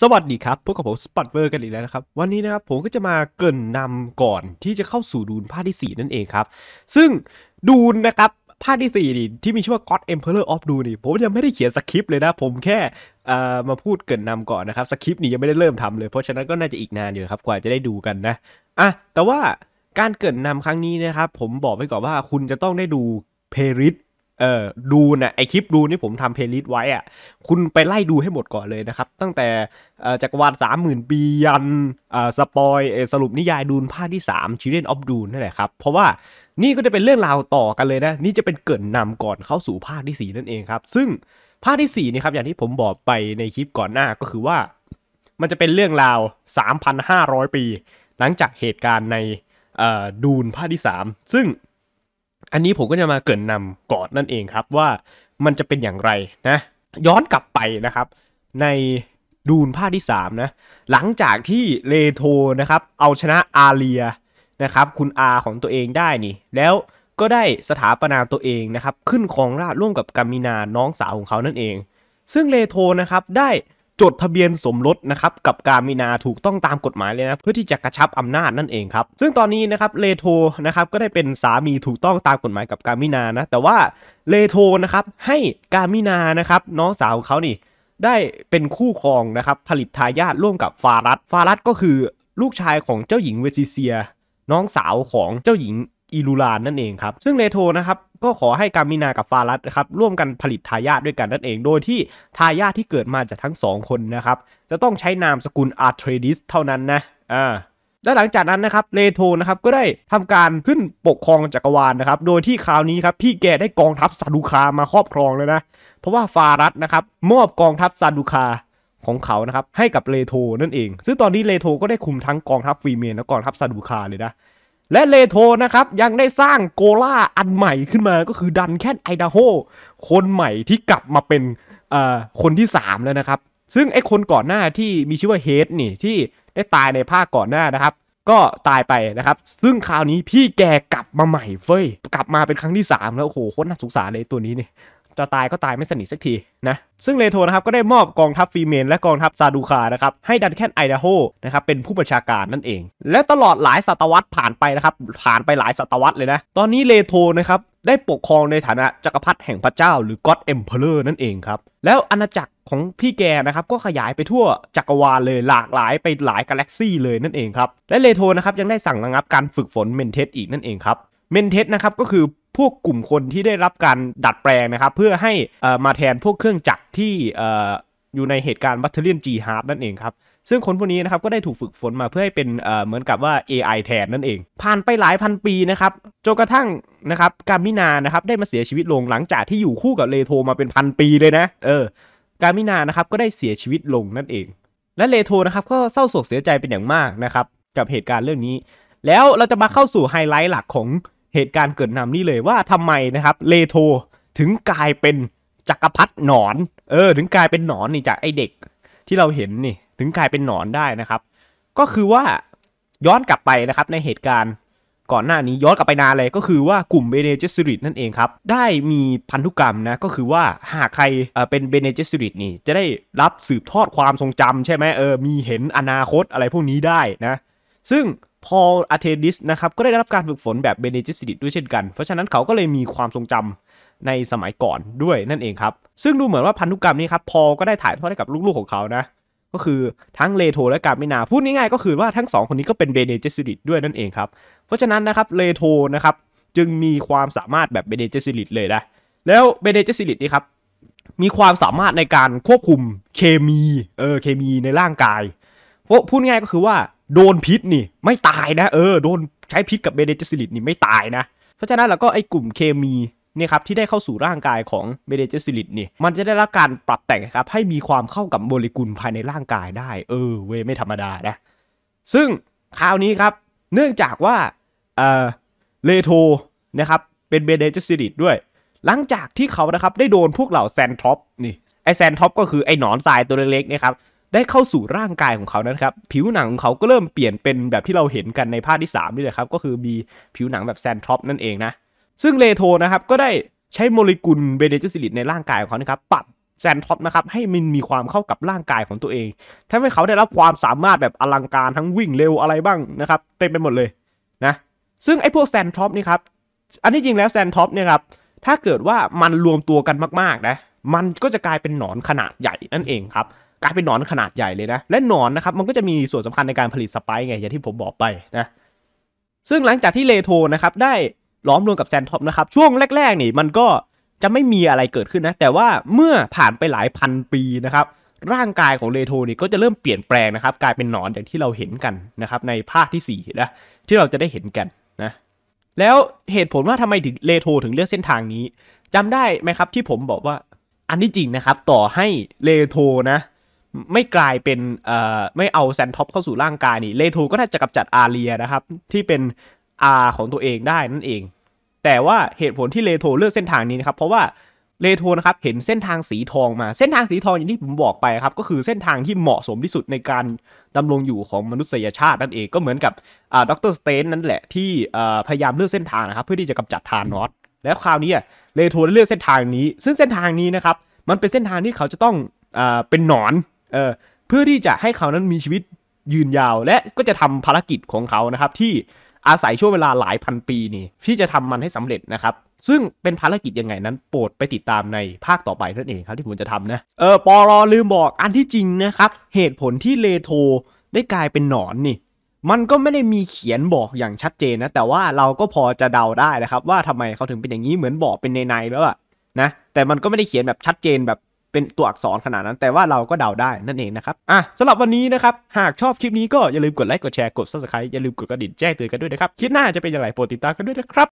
สวัสดีครับพวกกับผมสปัตเวอร์กันอีกแล้วนะครับ วันนี้นะครับ ผมก็จะมาเกริ่นนำก่อนที่จะเข้าสู่ดูนภาคที่ 4 นั่นเองครับ ซึ่งดูนนะครับภาคที่4นี่ที่มีชื่อว่า God Emperor of Dune นี่ผมยังไม่ได้เขียนสคริปต์เลยนะผมแค่มาพูดเกริ่นนำก่อนนะครับสคริปต์นี่ยังไม่ได้เริ่มทำเลยเพราะฉะนั้นก็น่าจะอีกนานอยู่ครับกว่าจะได้ดูกันนะอ่ะแต่ว่าการเกริ่นนำครั้งนี้นะครับผมบอกไว้ก่อนว่า คุณจะต้องได้ดูเพลิสเออดูนะไอคลิปดูนี่ผมทำเพลย์ลิสต์ไว้อะคุณไปไล่ดูให้หมดก่อนเลยนะครับตั้งแต่จักรวาลสามหมื่นปียันสปอยสรุปนิยายดูนภาคที่ 3 Children of Dune นั่นแหละครับ เพราะว่านี่ก็จะเป็นเรื่องราวต่อกันเลยนะนี่จะเป็นเกินนำก่อนเข้าสู่ภาคที่ 4 นั่นเองครับซึ่งภาคที่4นี่ครับอย่างที่ผมบอกไปในคลิปก่อนหน้าก็คือว่ามันจะเป็นเรื่องราว 3,500 ปี หลังจากเหตุการณ์ในดูนภาคที่ 3 ซึ่งอันนี้ผมก็จะมาเกินนำก่อนนั่นเองครับว่ามันจะเป็นอย่างไรนะย้อนกลับไปนะครับ ในดูนภาคที่3นะหลังจากที่เลโทนะครับ เอาชนะอาเลียนะครับ คุณอาของตัวเองได้นี่แล้วก็ได้สถาปนาตัวเองนะครับ ขึ้นครองราชร่วมกับกามินาน้องสาวของเขานั่นเอง ซึ่งเลโทนะครับได้จดทะเบียนสมรสนะครับกับกามนาถูกต้องตามกฎหมายเลยนะเพื่อที่จะกระชับอำนาจนั่นเองครับซึ่งตอนนี้นะครับเลโทนะครับก็ได้เป็นสามีถูกต้องตามกฎหมายกับกามนานะแต่ว่าเลโทนะครับให้กามนานะครับน้องสาวเขานี่ได้เป็นคู่ครองนะครับผลิตทายาทร่วมกับฟารัสฟารัสก็คือ ลูกชายของเจ้าหญิงเวจิเซีย น้องสาวของเจ้าหญิงอิลูลานนั่นเองครับ ซึ่งเลโทนะครับ ก็ขอให้กามินากับฟารัสนะครับร่วมกันผลิตทายาทด้วยกันนั่นเอง โดยที่ทายาทที่เกิดมาจากทั้งสองคนนะครับจะต้องใช้นามสกุลอาร์เทรดิสเท่านั้นนะอ่าและหลังจากนั้นนะครับเลโทนะครับก็ได้ทำการขึ้นปกครองจักรวาลนะครับโดยที่คราวนี้ครับพี่แกได้กองทัพซาดูคามาครอบครองเลยนะ เพราะว่าฟารัสนะครับมอบกองทัพซาดูคาของเขานะครับให้กับเลโทนั่นเอง ซึ่งตอนนี้เลโทก็ได้คุมทั้งกองทัพฟีเมียนและกองทัพซาดูคาเลยนะและเลโทนะครับยังได้สร้างโกล่าอันใหม่ขึ้นมาก็คือดันแคนไอดาโฮคนใหม่ที่กลับมาเป็นคนที่ 3 แล้วนะครับ ซึ่งไอ้คนก่อนหน้าที่มีชื่อว่าเฮดนี่ที่ได้ตายในภาคก่อนหน้านะครับก็ตายไปนะครับ ซึ่งคราวนี้พี่แกกลับมาใหม่เฟ้ย กลับมาเป็นครั้งที่ 3 แล้วโอ้โหโคตรน่าสงสารเลยตัวนี้เนี่ยจะตายก็ตายไม่สนิทสักทีนะซึ่งเลโทนะครับก็ได้มอบกองทัพฟีเมนและกองทัพซาดูคานะครับให้ดันแคนไอเดโฮนะครับเป็นผู้บัญชาการนั่นเอง และตลอดหลายศตวรรษผ่านไปนะครับผ่านไปหลายศตวรรษเลยนะตอนนี้เลโทนะครับได้ปกครองในฐานะจักรพรรดิแห่งพระเจ้าหรือก็อ God e m เลอร์นั่นเองครับแล้วอาณาจักรของพี่แกนะครับก็ขยายไปทั่วจักรวาลเลยหลากหลายไปหลายกาแล็กซี่เลยนั่นเองครับและเลโทนะครับยังได้สั่งระงับการฝึกฝนเมนเทสอีกนั่นเองครับเมนเทสนะครับก็คือพวกกลุ่มคนที่ได้รับการดัดแปลงนะครับเพื่อให้มาแทนพวกเครื่องจักรที่อยู่ในเหตุการณ์บัตเทเลียนจีฮาร์ดนั่นเองครับซึ่งคนพวกนี้นะครับก็ได้ถูกฝึกฝนมาเพื่อให้เป็นเหมือนกับว่า AI แทนนั่นเอง ผ่านไปหลายพันปีนะครับจนกระทั่งนะครับกามินานะครับได้มาเสียชีวิตลงหลังจากที่อยู่คู่กับเลโทมาเป็นพันปีเลยนะ เออกามินานะครับก็ได้เสียชีวิตลงนั่นเอง และเลโทนะครับก็เศร้าโศกเสียใจเป็นอย่างมากนะครับกับเหตุการณ์เรื่องนี้ แล้วเราจะมาเข้าสู่ไฮไลท์หลักของเหตุการณ์เกิดนานี่เลยว่าทำไมนะครับเลโทถึงกลายเป็นจักรพรรดิหนอนเออถึงกลายเป็นหนอนนี่จากไอเด็ก ที่เราเห็นนี่ถึงกลายเป็นหนอนได้นะครับ ก็คือว่าย้อนกลับไปนะครับในเหตุการณ์ก่อนหน้านี้ย้อนกลับไปนานเลยก็คือว่ากลุ่มเบเนเจสริตนั่นเองครับได้มีพันธุกรรมนะก็คือว่าหากใครเป็นเบเนเจสริตนี่ จะได้รับสืบทอดความทรงจำ ใช่ไหมเออ มีเห็นอนาคตอะไรพวกนี้ได้นะ ซึ่งพออาเทดิสนะครับก็ได้รับการฝึกฝนแบบเบเนจิสติดด้วยเช่นกัน เพราะฉะนั้นเขาก็เลยมีความทรงจำในสมัยก่อนด้วยนั่นเองครับ ซึ่งดูเหมือนว่าพันธุกรรมนี้ครับพอก็ได้ถ่ายทอดให้กับลูกๆของเขานะก็คือทั้งเลโทและกาเมนาพูดง่ายๆก็คือว่าทั้งสองคนนี้ก็เป็นเบเนจิสติดด้วยนั่นเองครับ เพราะฉะนั้นนะครับเลโทนะครับจึงมีความสามารถแบบเบเนจิสติดเลยนะแล้วเบเนจิสติดนี่ครับมีความสามารถในการควบคุมเคมีเออเคมีในร่างกายพูดง่ายก็คือว่าโดนพิษนี่ไม่ตายนะ เออโดนใช้พิษกับเบเดจซิลิตนี่ไม่ตายนะ เพราะฉะนั้นเราก็ไอ้กลุ่มเคมีเนี่ยครับที่ได้เข้าสู่ร่างกายของเบเดเจซิลิตนี่มันจะได้รับการปรับแต่งครับ ให้มีความเข้ากับโมเลกุลภายในร่างกายได้ เออเวไม่ธรรมดานะซึ่งคราวนี้ครับเนื่องจากว่าเออเลโทนะครับเป็นเบเดเจซิลิตด้วย หลังจากที่เขานะครับ ได้โดนพวกเหล่าแซนท็อปนี่ไอแซนท็อปก็คือไอหนอนทรายตัวเล็กๆนะครับได้เข้าสู่ร่างกายของเขานะครับ ผิวหนังของเขาก็เริ่มเปลี่ยนเป็นแบบที่เราเห็นกันในภาคที่3นี่แหละครับก็คือมีผิวหนังแบบแซนทรอปนั่นเองนะซึ่งเลโทนะครับก็ได้ใช้โมเลกุลเบเนจิสิลิตในร่างกายของเขานะครับปรับแซนท็อปนะครับให้มันมีความเข้ากับร่างกายของตัวเองทำให้เขาได้รับความสามารถแบบอลังการทั้งวิ่งเร็วอะไรบ้างนะครับ เต็มไปหมดเลยนะซึ่งไอ้พวกแซนท็อปนี่ครับอันที่จริงแล้วแซนท็อปเนี่ยครับถ้าเกิดว่ามันรวมตัวกันมากๆนะมันก็จะกลายเป็นหนอนขนาดใหญ่นั่นเองครับกลายเป็นหนอนขนาดใหญ่เลยนะ และหนอนนะครับมันก็จะมีส่วนสำคัญในการผลิตสไปซ์ไงอย่างที่ผมบอกไปนะ ซึ่งหลังจากที่เลโทนะครับได้ล้อมรวมกับแซนท็อปนะครับช่วงแรกๆนี่มันก็จะไม่มีอะไรเกิดขึ้นนะ แต่ว่าเมื่อผ่านไปหลายพันปีนะครับ ร่างกายของเลโทนี่ก็จะเริ่มเปลี่ยนแปลงนะครับกลายเป็นหนอนอย่างที่เราเห็นกันนะครับ ในภาคที่4นะที่เราจะได้เห็นกันนะ แล้วเหตุผลว่าทำไมถึงเลโทถึงเลือกเส้นทางนี้ จำได้ไหมครับที่ผมบอกว่าอันนี้จริงนะครับ ต่อให้เลโทนะไม่กลายเป็นไม่เอาแซนท็อปเข้าสู่ร่างกายนี่เลทูก็น่าจะกำจัดอาเรียนะครับที่เป็นอาของตัวเองได้นั่นเอง แต่ว่าเหตุผลที่เลโทเลือกเส้นทางนี้นะครับ เพราะว่าเลโทนะครับเห็นเส้นทางสีทองมาเส้นทางสีทองอย่างที่ผมบอกไปครับก็คือเส้นทางที่เหมาะสมที่สุดในการดำรงอยู่ของมนุษยชาตินั่นเองก็เหมือนกับด็อกเตอร์สเตนนั่นแหละ ที่พยายามเลือกเส้นทางนะครับเพื่อที่จะกำจัดทานอสแล้วคราวนี้เลโทเลือกเส้นทางนี้ซึ่งเส้นทางนี้นะครับมันเป็นเส้นทางที่เขาจะต้องเป็นหนอนเออเพื่อที่จะให้เขานั้นมีชีวิตยืนยาว และก็จะทำภารกิจของเขานะครับที่อาศัยช่วงเวลาหลายพันปีนี่ ที่จะทำมันให้สำเร็จนะครับ ซึ่งเป็นภารกิจยังไงนั้นโปรดไปติดตามในภาคต่อไปนั่นเองครับที่ผมจะทำนะเออปอลอลืมบอกอันที่จริงนะครับ เหตุผลที่เลโทได้กลายเป็นหนอนนี่ มันก็ไม่ได้มีเขียนบอกอย่างชัดเจนนะแต่ว่าเราก็พอจะเดาได้นะครับ ว่าทำไมเขาถึงเป็นอย่างนี้เหมือนบอกเป็นในๆแล้วอะนะแต่มันก็ไม่ได้เขียนแบบชัดเจนแบบเป็นตัวอักษรขนาดนั้นแต่ว่าเราก็เดาได้นั่นเองนะครับอ่ะสำหรับวันนี้นะครับ หากชอบคลิปนี้ก็ อย่าลืมกดไลค์กดแชร์กด subscribe อย่าลืมกดกระดิ่งแจ้งเตือนกันด้วยนะครับ คลิปหน้าจะเป็นอย่างไรโปรดติดตามกันด้วยนะครับ